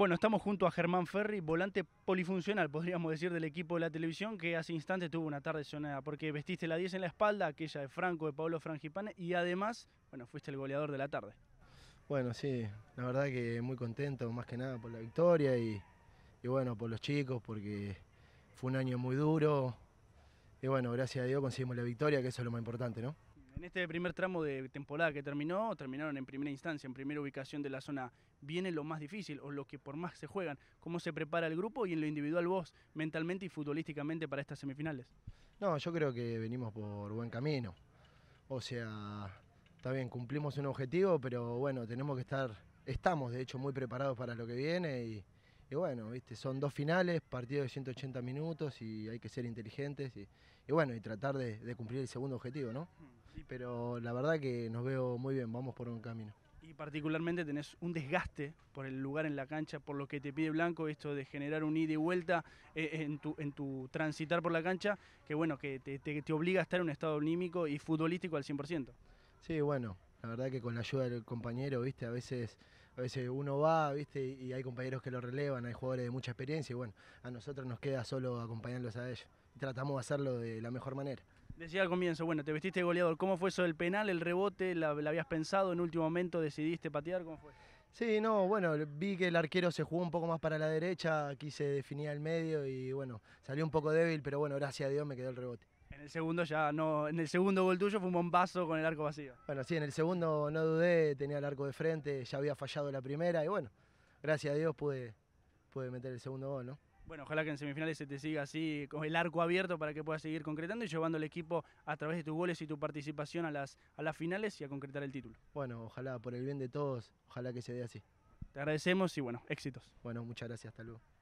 Bueno, estamos junto a Germán Ferri, volante polifuncional, podríamos decir, del equipo de la televisión, que hace instantes tuvo una tarde sonada, porque vestiste la 10 en la espalda, aquella de Franco, de Pablo Frangipane, y además, bueno, fuiste el goleador de la tarde. Bueno, sí, la verdad que muy contento, más que nada por la victoria y, y bueno, por los chicos, porque fue un año muy duro. Y bueno, gracias a Dios conseguimos la victoria, que eso es lo más importante, ¿no? En este primer tramo de temporada que terminó, terminaron en primera instancia, en primera ubicación de la zona. Viene lo más difícil o lo que por más se juegan. ¿Cómo se prepara el grupo y en lo individual vos mentalmente y futbolísticamente para estas semifinales? No, yo creo que venimos por buen camino. O sea, está bien, cumplimos un objetivo, pero bueno, tenemos que estar, estamos de hecho muy preparados para lo que viene y, bueno, viste, son dos finales, partido de 180 minutos y hay que ser inteligentes y, bueno, y tratar de, de, cumplir el segundo objetivo, ¿no? Mm pero la verdad que nos veo muy bien, vamos por un camino. Y particularmente tenés un desgaste por el lugar en la cancha, por lo que te pide Blanco, esto de generar un ida y vuelta eh, eh, en, tu, en tu transitar por la cancha, que bueno, que te, obliga a estar en un estado anímico y futbolístico al 100%. Sí, bueno, la verdad que con la ayuda del compañero, viste, a veces, a veces uno va, viste, y hay compañeros que lo relevan, hay jugadores de mucha experiencia, y bueno, a nosotros nos queda solo acompañarlos a ellos. Tratamos de hacerlo de la mejor manera. Decía al comienzo, bueno, te vestiste de goleador. ¿Cómo fue eso del penal, el rebote? ¿La, habías pensado? ¿En último momento decidiste patear? ¿Cómo fue? Sí, no, bueno, vi que el arquero se jugó un poco más para la derecha, aquí se definía el medio y bueno, salió un poco débil, pero bueno, gracias a Dios me quedó el rebote. En el segundo ya no, en el segundo gol tuyo fue un bombazo con el arco vacío. Bueno, sí, en el segundo no dudé, tenía el arco de frente, ya había fallado la primera y bueno, gracias a Dios pude, pude meter el segundo gol, ¿no? Bueno, ojalá que en semifinales se te siga así, con el arco abierto para que puedas seguir concretando y llevando el equipo a través de tus goles y tu participación a las, a las finales y a concretar el título. Bueno, ojalá por el bien de todos, ojalá que se dé así. Te agradecemos y bueno, éxitos. Bueno, muchas gracias, hasta luego.